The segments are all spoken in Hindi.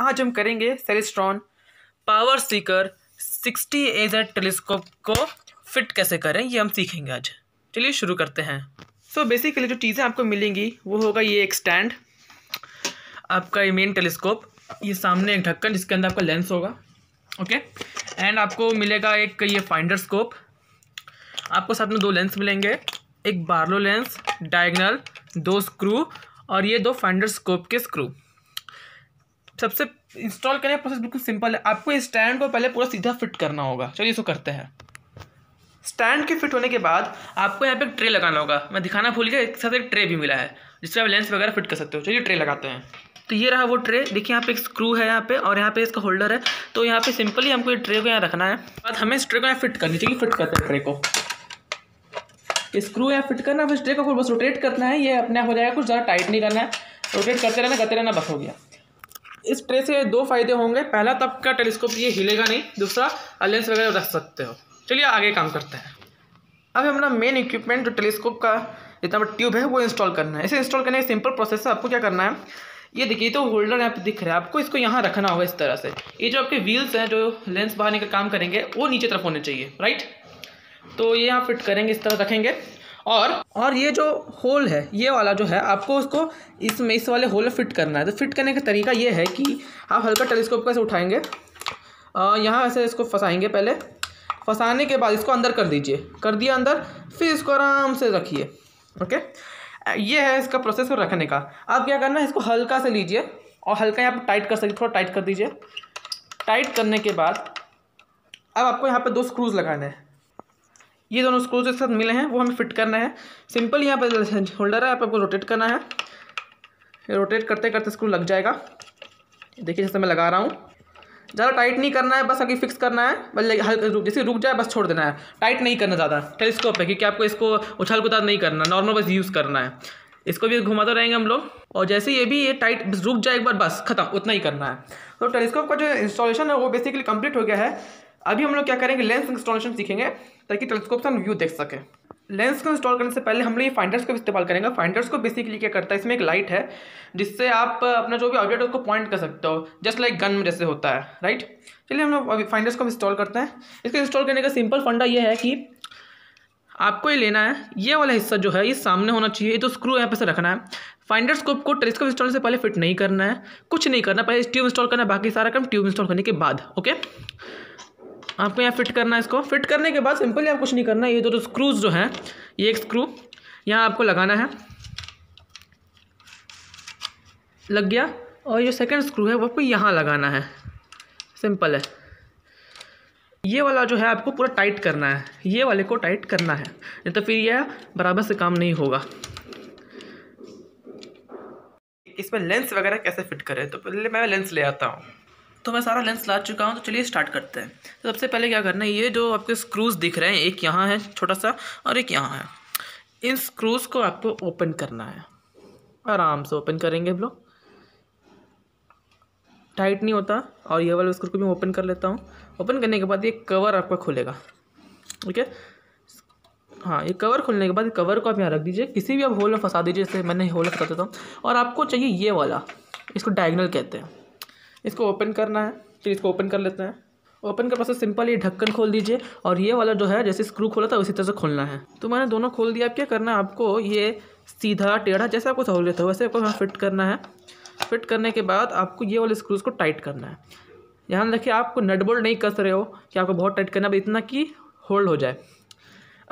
आज हम करेंगे सेलिस्ट्रॉन पावर सीकर सिक्सटी एजर टेलीस्कोप को फिट कैसे करें ये हम सीखेंगे आज चलिए शुरू करते हैं सो so बेसिकली जो चीज़ें आपको मिलेंगी वो होगा ये एक स्टैंड आपका ये मेन टेलीस्कोप ये सामने एक ढक्कन जिसके अंदर आपका लेंस होगा ओके एंड आपको मिलेगा एक ये फाइंडर स्कोप आपको साथ में दो लेंस मिलेंगे एक बार्लो लेंस डायगनल दो स्क्रू और ये दो फाइंडर स्कोप के स्क्रू सबसे इंस्टॉल करने का प्रोसेस बिल्कुल सिंपल है आपको इस स्टैंड को पहले पूरा सीधा फिट करना होगा चलिए इसको करते हैं स्टैंड के फिट होने के बाद आपको यहाँ पे एक ट्रे लगाना होगा मैं दिखाना भूल गया एक साथ एक ट्रे भी मिला है जिससे आप लेंस वगैरह फिट कर सकते हो चलिए ट्रे लगाते हैं तो ये रहा वो ट्रे देखिए यहाँ पे एक स्क्रू है यहाँ पे और यहाँ पे इसका होल्डर है तो यहाँ पे सिंपली हमको ये ट्रे को यहाँ रखना है बाद हमें इस ट्रे को यहाँ फिट करनी चाहिए फिट करते हैं ट्रे को स्क्रू यहाँ फिट करना फिर ट्रे को बस रोटेट करना है ये अपने आप हो जाएगा कुछ ज़्यादा टाइट नहीं करना है रोटेट करते रहना करते रहना बस हो गया इस ट्रे से दो फायदे होंगे पहला तब का टेलीस्कोप ये हिलेगा नहीं दूसरा लेंस वगैरह रख सकते हो चलिए आगे काम करते हैं अब हमारा मेन इक्विपमेंट जो टेलीस्कोप का जितना ट्यूब है वो इंस्टॉल करना है इसे इंस्टॉल करने का सिंपल प्रोसेस है आपको क्या करना है ये देखिए तो होल्डर यहाँ पे दिख रहा है आपको इसको यहाँ रखना होगा इस तरह से ये जो आपके व्हील्स हैं जो लेंस बहाने का काम करेंगे वो नीचे तरफ होने चाहिए राइट तो ये यहाँ फिट करेंगे इस तरह रखेंगे और और ये जो होल है ये वाला जो है आपको उसको इसमें इस वाले होल में फिट करना है तो फिट करने का तरीका ये है कि आप हल्का टेलीस्कोप कैसे उठाएंगे यहाँ ऐसे इसको फंसाएंगे पहले फंसाने के बाद इसको अंदर कर दीजिए कर दिया अंदर फिर इसको आराम से रखिए ओके ये है इसका प्रोसेस को रखने का अब क्या करना है इसको हल्का से लीजिए और हल्का यहाँ पर टाइट कर सकते थोड़ा टाइट कर दीजिए टाइट करने के बाद अब आपको यहाँ पर दो स्क्रूज़ लगाने हैं ये दोनों स्क्रूज एक साथ मिले हैं वो हमें फिट करना है सिंपल यहाँ पर होल्डर है आपको रोटेट करना है रोटेट करते करते स्क्रू लग जाएगा देखिए जैसे मैं लगा रहा हूँ ज़्यादा टाइट नहीं करना है बस अभी फिक्स करना है बस हल्का जैसे रुक जाए बस छोड़ देना है टाइट नहीं करना ज़्यादा टेलीस्कोप है क्योंकि आपको इसको उछाल कुदाल नहीं करना नॉर्मल बस यूज़ करना है इसको भी घुमाते तो रहेंगे हम लोग और जैसे ये भी ये टाइट रुक जाए एक बार बस खत्म उतना ही करना है तो टेलीस्कोप का जो इंस्टॉलेशन है वो बेसिकली कंप्लीट हो गया है अभी हम लोग क्या करेंगे लेंस इंस्टॉलेशन सीखेंगे ताकि टेलीस्कोप से हम व्यू देख सकें लेंस को इंस्टॉल करने से पहले हम लोग ये फाइंडर्स का इस्तेमाल करेंगे फाइंडर्स को बेसिकली क्या करता है इसमें एक लाइट है जिससे आप अपना जो भी ऑब्जेक्ट है उसको पॉइंट कर सकते हो जस्ट लाइक गन जैसे होता है राइट चलिए हम लोग अभी फाइंडर्स को इंस्टॉल करते हैं इसको इंस्टॉल करने का सिंपल फंडा ये है कि आपको ये लेना है ये वाला हिस्सा जो है ये सामने होना चाहिए ये तो स्क्रू यहाँ पे से रखना है फाइंडर को टेलीस्कोप इंस्टॉल से पहले फिट नहीं करना है कुछ नहीं करना पहले ट्यूब इंस्टॉल करना है बाकी सारा काम ट्यूब इंस्टॉल करने के बाद ओके आपको यहाँ फिट करना है इसको फिट करने के बाद सिंपल यहाँ कुछ नहीं करना है ये दो तो स्क्रूज जो हैं ये एक स्क्रू यहाँ आपको लगाना है लग गया और ये सेकंड स्क्रू है वो आपको यहाँ लगाना है सिंपल है ये वाला जो है आपको पूरा टाइट करना है ये वाले को टाइट करना है नहीं तो फिर यह बराबर से काम नहीं होगा इसमें लेंस वगैरह कैसे फिट करें तो पहले मैं लेंस ले आता हूँ तो मैं सारा लेंस ला चुका हूँ तो चलिए स्टार्ट करते हैं तो सबसे पहले क्या करना है ये जो आपके स्क्रूज़ दिख रहे हैं एक यहाँ है छोटा सा और एक यहाँ है इन स्क्रूज़ को आपको ओपन करना है आराम से ओपन करेंगे हम लोग टाइट नहीं होता और ये वाला स्क्रू को भी ओपन कर लेता हूँ ओपन करने के बाद ये कवर आपका खुलेगा ठीक है हाँ ये कवर खुलने के बाद कवर को आप यहाँ रख दीजिए किसी भी आप होल में फंसा दीजिए जैसे मैंने होल में फंसा देता हूँ और आपको चाहिए ये वाला इसको डायगनल कहते हैं इसको ओपन करना है फिर तो इसको ओपन कर लेते हैं ओपन कर पास सिंपल ये ढक्कन खोल दीजिए और ये वाला जो है जैसे स्क्रू खोला था उसी तरह से खोलना है तो मैंने दोनों खोल दिया अब क्या करना है आपको ये सीधा टेढ़ा जैसे आपको सहूलियत हो वैसे आपको यहाँ फिट करना है फिट करने के बाद आपको ये वाले स्क्रूज़ को टाइट करना है ध्यान रखिए आपको नटबोल्ट नहीं कस रहे हो कि आपको बहुत टाइट करना है इतना कि होल्ड हो जाए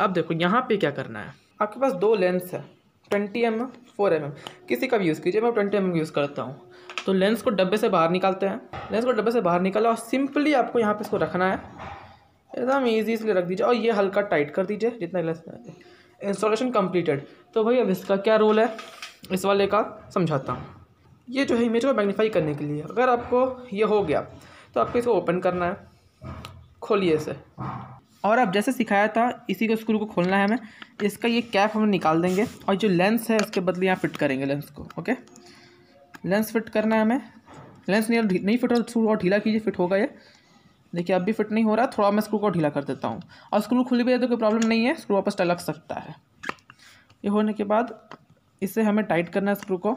अब देखो यहाँ पे क्या करना है आपके पास दो लेंस है twenty M M four M M किसी का भी यूज़ कीजिए मैं ट्वेंटी एम एम यूज़ करता हूँ तो लेंस को डब्बे से बाहर निकालते हैं लेंस को डब्बे से बाहर निकालो और सिंपली आपको यहाँ पे इसको रखना है एकदम ईजी इसलिए रख दीजिए और ये हल्का टाइट कर दीजिए जितना लेंस इंस्टॉलेशन कम्प्लीटेड तो भाई अब इसका क्या रोल है इस वाले का समझाता हूँ ये जो है इमेज को मैग्नीफाई करने के लिए अगर आपको ये हो गया तो आपको इसको ओपन करना है खोलिए इसे और अब जैसे सिखाया था इसी को स्क्रू को खोलना है हमें इसका ये कैप हम निकाल देंगे और जो लेंस है उसके बदले यहाँ फिट करेंगे लेंस को ओके लेंस फिट करना है हमें लेंस नहीं नहीं फिट हो और ढीला कीजिए फिट होगा ये देखिए अब भी फिट नहीं हो रहा थोड़ा मैं स्क्रू को ढीला कर देता हूँ और स्क्रू खुली भी है तो कोई प्रॉब्लम नहीं है स्क्रू वापस टलक सकता है ये होने के बाद इसे हमें टाइट करना है स्क्रू को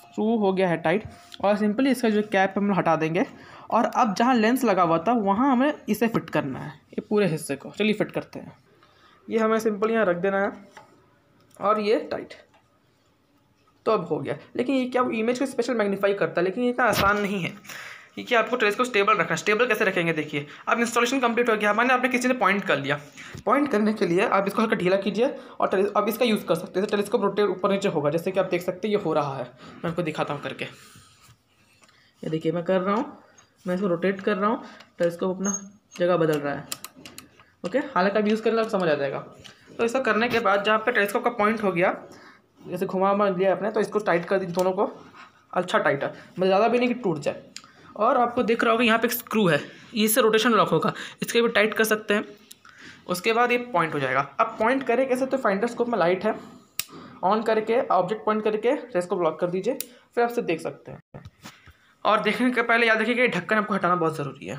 स्क्रू हो गया है टाइट और सिंपली इसका जो कैप हम हटा देंगे और अब जहाँ लेंस लगा हुआ था वहाँ हमें इसे फिट करना है ये पूरे हिस्से को चलिए फिट करते हैं ये हमें सिंपल यहाँ रख देना है और ये टाइट तो अब हो गया लेकिन ये क्या इमेज को स्पेशल मैग्नीफाई करता है लेकिन ये इतना आसान नहीं है क्योंकि आपको ट्रेस को स्टेबल रखना स्टेबल कैसे रखेंगे देखिए अब इंस्टॉलेशन कंप्लीट हो गया हमारे आपने किसी ने पॉइंट कर लिया पॉइंट करने के लिए आप इसको हल्का ढीला कीजिए और अब इसका यूज़ कर सकते हैं जैसे टेलीस्कोप रोटेट ऊपर नीचे होगा जैसे कि आप देख सकते हैं ये हो रहा है मैं आपको दिखाता हूँ करके ये देखिए मैं कर रहा हूँ मैं इसको रोटेट कर रहा हूँ टेलीस्कोप तो अपना जगह बदल रहा है ओके हालांकि अभी यूज़ करेंगे लगा समझ आ जाएगा तो इसको करने के बाद जहाँ पे टेलीस्कोप का पॉइंट हो गया जैसे घुमा मार लिया आपने तो इसको टाइट कर दी दोनों को अच्छा टाइट है मतलब ज़्यादा भी नहीं कि टूट जाए और आपको देख रहा होगा यहाँ पे एक स्क्रू है इससे रोटेशन लॉक होगा इसके भी टाइट कर सकते हैं उसके बाद ये पॉइंट हो जाएगा अब पॉइंट करें कैसे तो फाइंडर स्कोप में लाइट है ऑन करके ऑब्जेक्ट पॉइंट करके टेलीस्कोप लॉक कर दीजिए फिर आपसे देख सकते हैं और देखने के पहले याद रखिएगा ढक्कन आपको हटाना बहुत ज़रूरी है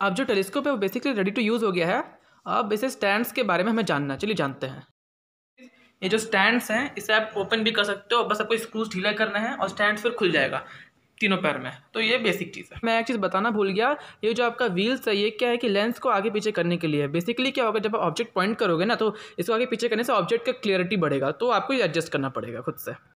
अब जो टेलीस्कोप है वो बेसिकली रेडी टू यूज़ हो गया है अब इसे स्टैंड्स के बारे में हमें जानना चलिए जानते हैं ये जो स्टैंड्स हैं इसे आप ओपन भी कर सकते हो बस आपको स्क्रूज ढीला करना है और स्टैंड फिर खुल जाएगा तीनों पैर में तो ये बेसिक चीज़ है मैं एक चीज़ बताना भूल गया ये जो आपका व्हील्स है ये क्या है कि लेंस को आगे पीछे करने के लिए बेसिकली क्या होगा जब आप ऑब्जेक्ट पॉइंट करोगे ना तो इसको आगे पीछे करने से ऑब्जेक्ट का क्लियरिटी बढ़ेगा तो आपको ये एडजस्ट करना पड़ेगा खुद से